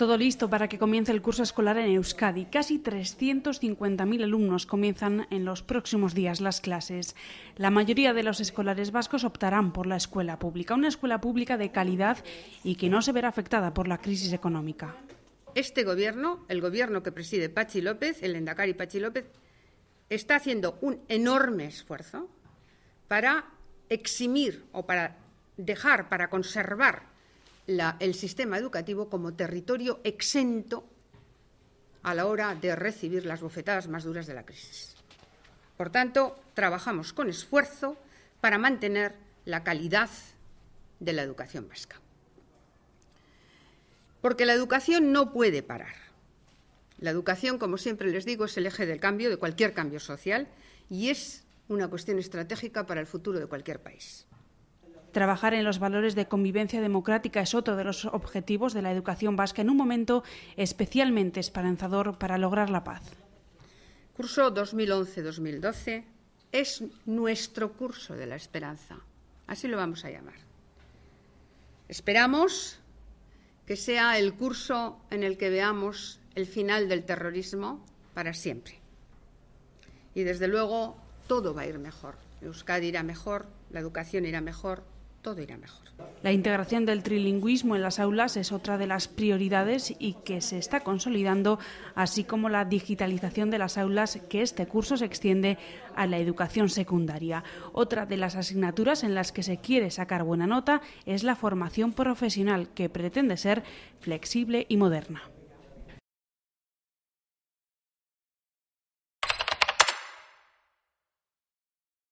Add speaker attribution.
Speaker 1: Todo listo para que comience el curso escolar en Euskadi. Casi 350.000 alumnos comienzan en los próximos días las clases. La mayoría de los escolares vascos optarán por la escuela pública, una escuela pública de calidad y que no se verá afectada por la crisis económica.
Speaker 2: Este gobierno, el gobierno que preside Pachi López, el endacari Pachi López, está haciendo un enorme esfuerzo para eximir o para dejar, para conservar el sistema educativo como territorio exento a la hora de recibir las bofetadas más duras de la crisis. Por tanto, trabajamos con esfuerzo para mantener la calidad de la educación vasca. Porque la educación no puede parar. La educación, como siempre les digo, es el eje del cambio, de cualquier cambio social, y es una cuestión estratégica para el futuro de cualquier país.
Speaker 1: Trabajar en los valores de convivencia democrática es otro de los objetivos
Speaker 2: de la educación
Speaker 1: vasca en un momento especialmente esperanzador para lograr la paz.
Speaker 2: Curso 2011-2012 es nuestro curso de la esperanza, así lo vamos a llamar. Esperamos que sea el curso en el que veamos el final del terrorismo para siempre. Y desde luego todo va a ir mejor. Euskadi irá mejor, la educación irá mejor, todo irá mejor.
Speaker 1: La integración del trilingüismo en las aulas es otra de las prioridades y que se está consolidando, así como la digitalización de las aulas, que este curso se extiende a la educación secundaria. Otra de las asignaturas en las que se quiere sacar buena nota es la formación profesional, que pretende ser flexible y moderna.